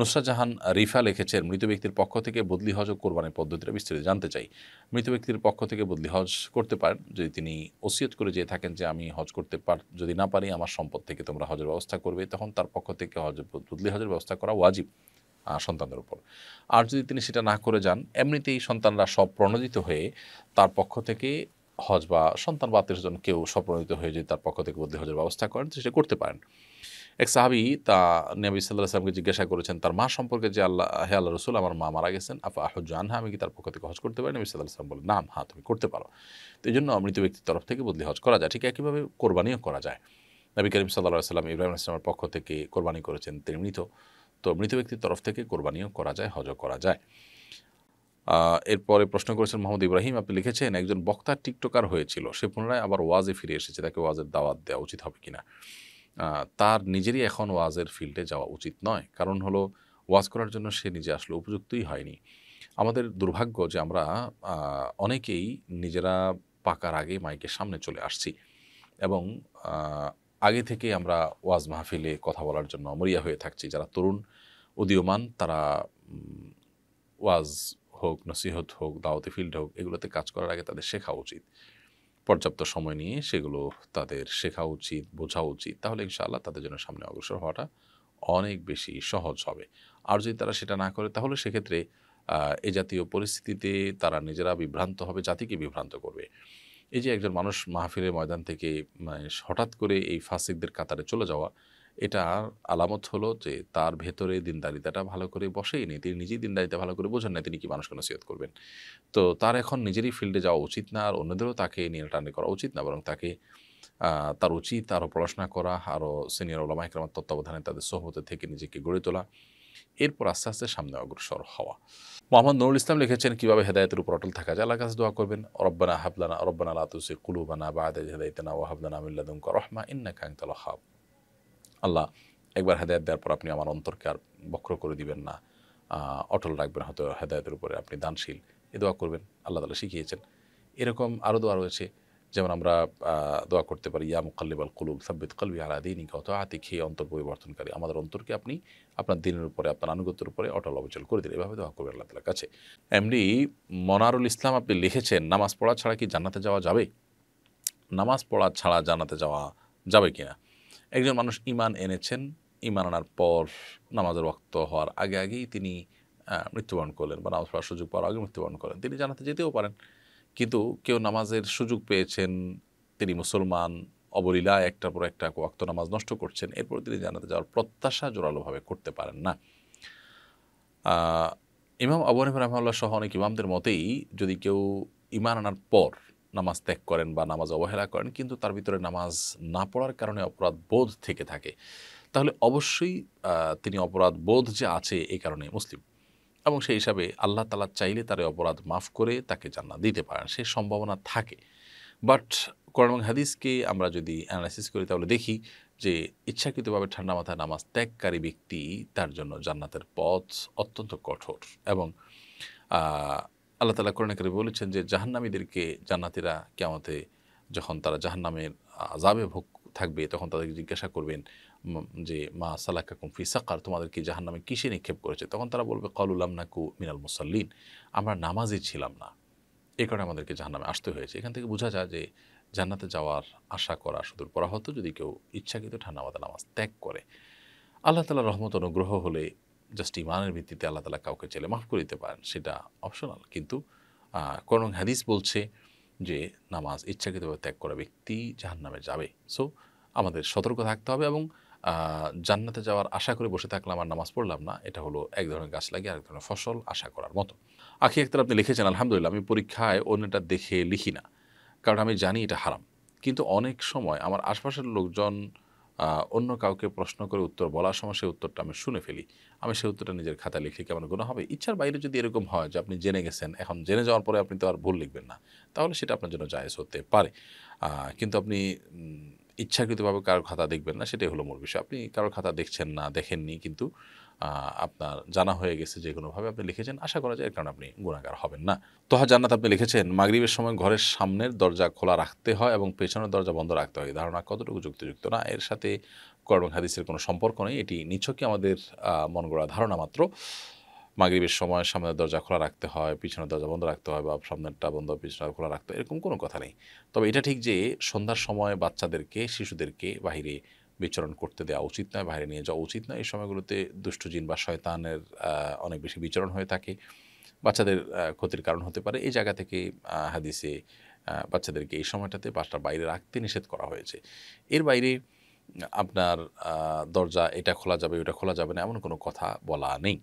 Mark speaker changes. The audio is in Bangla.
Speaker 1: নুসরা জাহান রিফা লিখেছেন মৃত ব্যক্তির পক্ষ থেকে বদলি হজ ও কোরবানের পদ্ধতিটা বিস্তারিত জানতে চাই মৃত ব্যক্তির পক্ষ থেকে বদলি হজ করতে পারেন যদি তিনি ওসিয়ত করে যেয়ে থাকেন যে আমি হজ করতে পার যদি না পারি আমার সম্পদ থেকে তোমরা হজের ব্যবস্থা করবে তখন তার পক্ষ থেকে হজ বদলি হজের ব্যবস্থা করা ওয়াজিব সন্তানদের উপর আর যদি তিনি সেটা না করে যান এমনিতেই সন্তানরা সব প্রণোদিত হয়ে তার পক্ষ থেকে হজ বা সন্তান বাতিলের জন্য কেউ স্বপ্রণোদিত হয়ে যদি তার পক্ষ থেকে বদলি হজের ব্যবস্থা করেন সেটা করতে পারেন এক সাহাবি তা নবী সাল্লাহ সালামকে জিজ্ঞাসা করেছেন তার মা সম্পর্কে যে আল্লাহ হে আল্লাহ রসুল আমার মা মারা গেছেন আফা আহজ আনহা আমি কি তার পক্ষ থেকে হজ করতে পারি নবী সাল্লাহ সালাম বলে নাম হ্যাঁ তুমি করতে পারো তো এই জন্য মৃত ব্যক্তির তরফ থেকে বদলি হজ করা যায় ঠিক একইভাবে কোরবানিও করা যায় নবী করিম সাল্লাহ সাল্লাম ইব্রাহিম ইসলামের পক্ষ থেকে কোরবানি করেছেন তিনি মৃত তো মৃত ব্যক্তির তরফ থেকে কোরবানিও করা যায় হজও করা যায় এরপরে প্রশ্ন করেছেন মোহাম্মদ ইব্রাহিম আপনি লিখেছেন একজন বক্তা টিকটকার হয়েছিল সে পুনরায় আবার ওয়াজে ফিরে এসেছে তাকে ওয়াজের দাওয়াত দেওয়া উচিত হবে কিনা তার নিজেরই এখন ওয়াজের ফিল্ডে যাওয়া উচিত নয় কারণ হলো ওয়াজ করার জন্য সে নিজে আসলে উপযুক্তই হয়নি আমাদের দুর্ভাগ্য যে আমরা অনেকেই নিজেরা পাকার আগে মাইকের সামনে চলে আসছি এবং আগে থেকে আমরা ওয়াজ মাহফিলে কথা বলার জন্য অমরিয়া হয়ে থাকছি যারা তরুণ উদীয়মান তারা ওয়াজ হোক নসিহত হোক দাওয়াতে ফিল্ড হোক এগুলোতে কাজ করার আগে তাদের শেখা উচিত পর্যাপ্ত সময় নিয়ে সেগুলো তাদের শেখা উচিত বোঝা উচিত তাহলে ইনশাআল্লাহ তাদের জন্য সামনে অগ্রসর হওয়াটা অনেক বেশি সহজ হবে আর যদি তারা সেটা না করে তাহলে সেক্ষেত্রে এ জাতীয় পরিস্থিতিতে তারা নিজেরা বিভ্রান্ত হবে জাতিকে বিভ্রান্ত করবে এই যে একজন মানুষ মাহফিলের ময়দান থেকে মানে হঠাৎ করে এই ফাসিকদের কাতারে চলে যাওয়া এটার আলামত হলো যে তার ভেতরে দিনদারিতাটা ভালো করে নেই তিনি নিজেই দিনদারিতা ভালো করে বোঝেন না তিনি কি মানুষকে নসিহত করবেন তো তার এখন নিজেরই ফিল্ডে যাওয়া উচিত না আর অন্যদেরও তাকে নিয়ে টানে করা উচিত না বরং তাকে তার উচিত আরও পড়াশোনা করা আরও সিনিয়র ওলামা তত্ত্বাবধানে তাদের সহমতে থেকে নিজেকে গড়ে তোলা এরপর আস্তে আস্তে সামনে অগ্রসর হওয়া মোহাম্মদ নুরুল ইসলাম লিখেছেন কীভাবে হেদায়তের উপর অটল থাকা যায় আল্লাহ দোয়া করবেন অরব্বানা হাবলানা অরব্বানা আলাতুসি কুলুবানা বাদ হেদায়তনা ও হাবলানা আমিল্লাদুম রহমা ইন্না তালা হাব আল্লাহ একবার হেদায়ত দেওয়ার পর আপনি আমার অন্তরকে আর বক্র করে দিবেন না অটল রাখবেন হয়তো হেদায়তের উপরে আপনি দানশীল এ দোয়া করবেন আল্লাহ তালা শিখিয়েছেন এরকম আরও দোয়া রয়েছে যেমন আমরা দোয়া করতে পারি ইয়া আল কুলুব সাব্বিত কলবি আলা দিনই কত আতি খেয়ে অন্তর পরিবর্তনকারী আমাদের অন্তরকে আপনি আপনার দিনের উপরে আপনার আনুগত্যের উপরে অটল অবচল করে দিন এভাবে দোয়া করবেন আল্লাহ তালার কাছে এমনি মনারুল ইসলাম আপনি লিখেছেন নামাজ পড়া ছাড়া কি জান্নাতে যাওয়া যাবে নামাজ পড়া ছাড়া জানাতে যাওয়া যাবে কিনা একজন মানুষ ইমান এনেছেন ইমান আনার পর নামাজের রক্ত হওয়ার আগে আগেই তিনি মৃত্যুবরণ করলেন বা নামাজ পড়ার সুযোগ পাওয়ার আগে মৃত্যুবরণ করলেন তিনি জানাতে যেতেও পারেন কিন্তু কেউ নামাজের সুযোগ পেয়েছেন তিনি মুসলমান অবলীলায় একটার পর একটা ওয়াক্ত নামাজ নষ্ট করছেন এরপর তিনি জানাতে যাওয়ার প্রত্যাশা জোরালোভাবে করতে পারেন না ইমাম আবু হানিফ রহমাল্লাহ সহ অনেক ইমামদের মতেই যদি কেউ ইমান আনার পর নামাজ ত্যাগ করেন বা নামাজ অবহেলা করেন কিন্তু তার ভিতরে নামাজ না পড়ার কারণে অপরাধ বোধ থেকে থাকে তাহলে অবশ্যই তিনি অপরাধ বোধ যে আছে এই কারণে মুসলিম এবং সেই হিসাবে আল্লাহ তালা চাইলে তার অপরাধ মাফ করে তাকে জান্নাত দিতে পারেন সে সম্ভাবনা থাকে বাট কোরআন হাদিসকে আমরা যদি অ্যানালাইসিস করি তাহলে দেখি যে ইচ্ছাকৃতভাবে ঠান্ডা মাথায় নামাজ ত্যাগকারী ব্যক্তি তার জন্য জান্নাতের পথ অত্যন্ত কঠোর এবং আল্লাহ তালা কোরআন করে বলেছেন যে জাহান্নামীদেরকে জান্নাতিরা কেমতে যখন তারা জাহান্নামের আজাবে ভোগ থাকবে তখন তাদেরকে জিজ্ঞাসা করবেন যে মা সালাকা কুমফি সাকার তোমাদেরকে জাহান্নামে কিসে নিক্ষেপ করেছে তখন তারা বলবে না কু মিনাল মুসাল্লিন আমরা নামাজে ছিলাম না এ কারণে আমাদেরকে জাহান্নামে আসতে হয়েছে এখান থেকে বোঝা যায় যে জান্নাতে যাওয়ার আশা করা সুদূর হতো যদি কেউ ইচ্ছাকৃত ঠান্ডা মাথা নামাজ ত্যাগ করে আল্লাহ তালা রহমত অনুগ্রহ হলে জাস্ট ইমানের ভিত্তিতে আল্লাহ তালা কাউকে চাইলে মাফ করে দিতে পারেন সেটা অপশনাল কিন্তু করং হাদিস বলছে যে নামাজ ইচ্ছাকৃতভাবে ত্যাগ করা ব্যক্তি জাহান নামে যাবে সো আমাদের সতর্ক থাকতে হবে এবং জান্নাতে যাওয়ার আশা করে বসে থাকলাম আর নামাজ পড়লাম না এটা হলো এক ধরনের গাছ লাগিয়ে আরেক ধরনের ফসল আশা করার মতো আখি একটা আপনি লিখেছেন আলহামদুলিল্লাহ আমি পরীক্ষায় অন্যটা দেখে লিখি না কারণ আমি জানি এটা হারাম কিন্তু অনেক সময় আমার আশপাশের লোকজন অন্য কাউকে প্রশ্ন করে উত্তর বলার সময় সেই উত্তরটা আমি শুনে ফেলি আমি সেই উত্তরটা নিজের খাতা লিখলে কেমন গুণ হবে ইচ্ছার বাইরে যদি এরকম হয় যে আপনি জেনে গেছেন এখন জেনে যাওয়ার পরে আপনি তো আর ভুল লিখবেন না তাহলে সেটা আপনার জন্য জায়জ হতে পারে কিন্তু আপনি ইচ্ছাকৃতভাবে কারো খাতা দেখবেন না সেটাই হলো মূল বিষয় আপনি কারো খাতা দেখছেন না দেখেননি কিন্তু আপনার জানা হয়ে গেছে যে কোনোভাবে আপনি লিখেছেন আশা করা যায় কারণ আপনি গুণাগার হবেন না তোহা জান্নাত আপনি লিখেছেন মাগরীবের সময় ঘরের সামনের দরজা খোলা রাখতে হয় এবং পেছনের দরজা বন্ধ রাখতে হয় ধারণা কতটুকু যুক্তিযুক্ত না এর সাথে কর্ম হাদিসের কোনো সম্পর্ক নেই এটি নিছকই আমাদের মন গড়া ধারণা মাত্র মাগরীবের সময় সামনের দরজা খোলা রাখতে হয় পিছনের দরজা বন্ধ রাখতে হয় বা সামনেরটা বন্ধ পিছনে খোলা রাখতে হয় এরকম কোনো কথা নেই তবে এটা ঠিক যে সন্ধ্যার সময় বাচ্চাদেরকে শিশুদেরকে বাহিরে বিচরণ করতে দেওয়া উচিত নয় বাইরে নিয়ে যাওয়া উচিত নয় এই সময়গুলোতে দুষ্টজিন বা শয়তানের অনেক বেশি বিচরণ হয়ে থাকে বাচ্চাদের ক্ষতির কারণ হতে পারে এই জায়গা থেকে হাদিসে বাচ্চাদেরকে এই সময়টাতে বাসার বাইরে রাখতে নিষেধ করা হয়েছে এর বাইরে আপনার দরজা এটা খোলা যাবে ওটা খোলা যাবে না এমন কোনো কথা বলা নেই